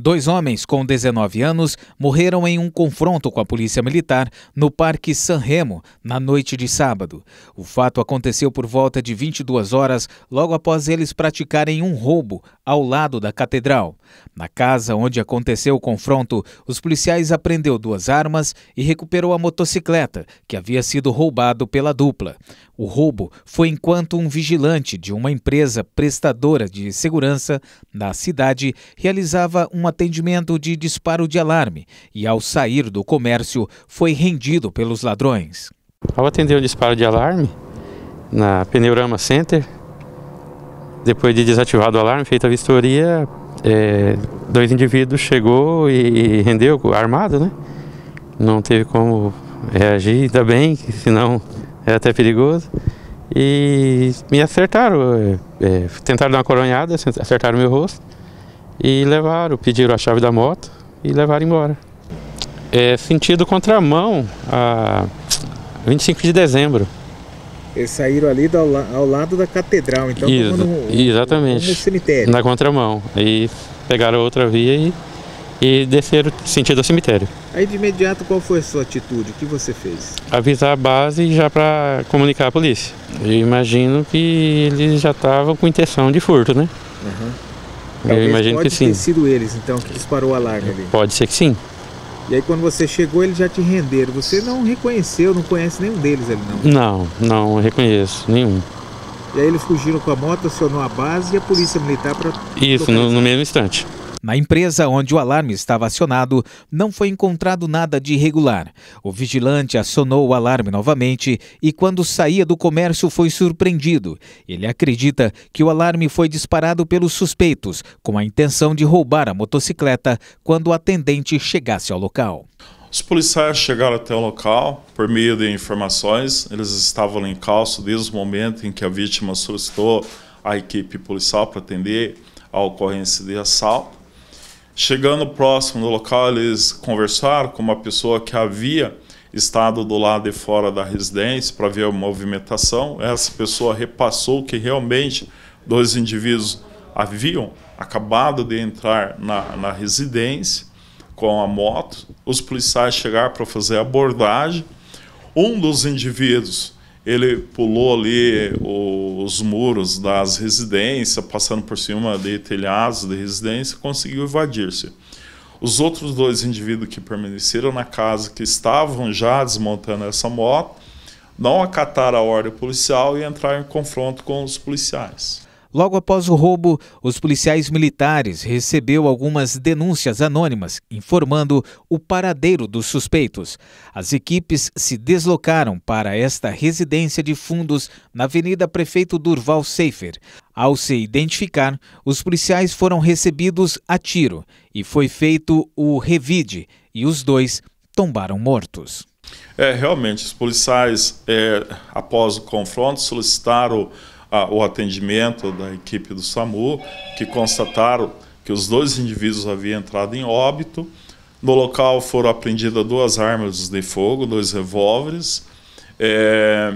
Dois homens com 19 anos morreram em um confronto com a polícia militar no Parque San Remo na noite de sábado. O fato aconteceu por volta de 22 horas, logo após eles praticarem um roubo ao lado da catedral. Na casa onde aconteceu o confronto, os policiais aprendeu duas armas e recuperou a motocicleta que havia sido roubado pela dupla. O roubo foi enquanto um vigilante de uma empresa prestadora de segurança na cidade realizava uma atendimento de disparo de alarme e, ao sair do comércio, foi rendido pelos ladrões. Ao atender o disparo de alarme na Pneurama Center, depois de desativado o alarme, feita a vistoria, é, dois indivíduos chegou e rendeu armado, né? Não teve como reagir, ainda bem, senão era até perigoso. E me acertaram, é, é tentaram dar uma coronhada, acertaram meu rosto. E levaram, pediram a chave da moto e levaram embora. É sentido contramão a 25 de dezembro. Eles saíram ali do, ao lado da catedral, então Isso, no, exatamente, no cemitério. Na contramão. Aí pegaram outra via e, e desceram sentido ao cemitério. Aí de imediato qual foi a sua atitude? O que você fez? Avisar a base já para comunicar a polícia. Eu imagino que eles já estavam com intenção de furto, né? Uhum. Talvez eu imagino que sim. Pode ter sido eles, então, que disparou a alarme ali. Pode ser que sim. E aí quando você chegou, eles já te renderam. Você não reconheceu, não conhece nenhum deles ali, não? Não, não reconheço nenhum. E aí eles fugiram com a moto, acionou a base e a polícia militar para... Isso, no, no mesmo instante. Na empresa onde o alarme estava acionado, não foi encontrado nada de irregular. O vigilante acionou o alarme novamente e, quando saía do comércio, foi surpreendido. Ele acredita que o alarme foi disparado pelos suspeitos, com a intenção de roubar a motocicleta quando o atendente chegasse ao local. Os policiais chegaram até o local por meio de informações. Eles estavam em calço desde o momento em que a vítima solicitou a equipe policial para atender a ocorrência de assalto. Chegando próximo do local, eles conversaram com uma pessoa que havia estado do lado de fora da residência para ver a movimentação. Essa pessoa repassou que realmente dois indivíduos haviam acabado de entrar na, na residência com a moto. Os policiais chegaram para fazer a abordagem. Um dos indivíduos ele pulou ali eh, os muros das residências, passando por cima de telhados de residência, conseguiu evadir-se. Os outros dois indivíduos que permaneceram na casa, que estavam já desmontando essa moto, não acataram a ordem policial e entraram em confronto com os policiais. Logo após o roubo, os policiais militares recebeu algumas denúncias anônimas informando o paradeiro dos suspeitos. As equipes se deslocaram para esta residência de fundos na Avenida Prefeito Durval Seifer. Ao se identificar, os policiais foram recebidos a tiro e foi feito o revide e os dois tombaram mortos. É, realmente, os policiais, é, após o confronto, solicitaram a, o atendimento da equipe do SAMU, que constataram que os dois indivíduos haviam entrado em óbito. No local foram apreendidas duas armas de fogo, dois revólveres. É,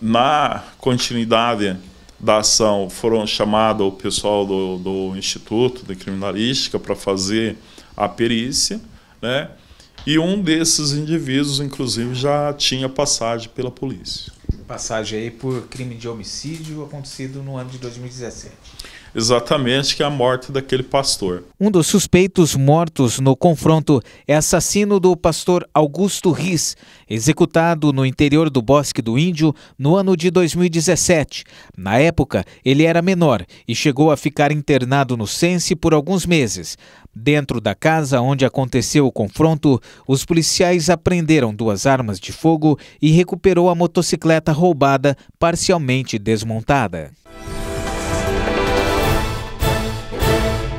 na continuidade da ação, foram chamados o pessoal do, do Instituto de Criminalística para fazer a perícia, né? E um desses indivíduos, inclusive, já tinha passagem pela polícia passagem aí por crime de homicídio acontecido no ano de 2017 exatamente que é a morte daquele pastor. Um dos suspeitos mortos no confronto é assassino do pastor Augusto Riz, executado no interior do Bosque do Índio no ano de 2017. Na época, ele era menor e chegou a ficar internado no Sense por alguns meses. Dentro da casa onde aconteceu o confronto, os policiais apreenderam duas armas de fogo e recuperou a motocicleta roubada, parcialmente desmontada.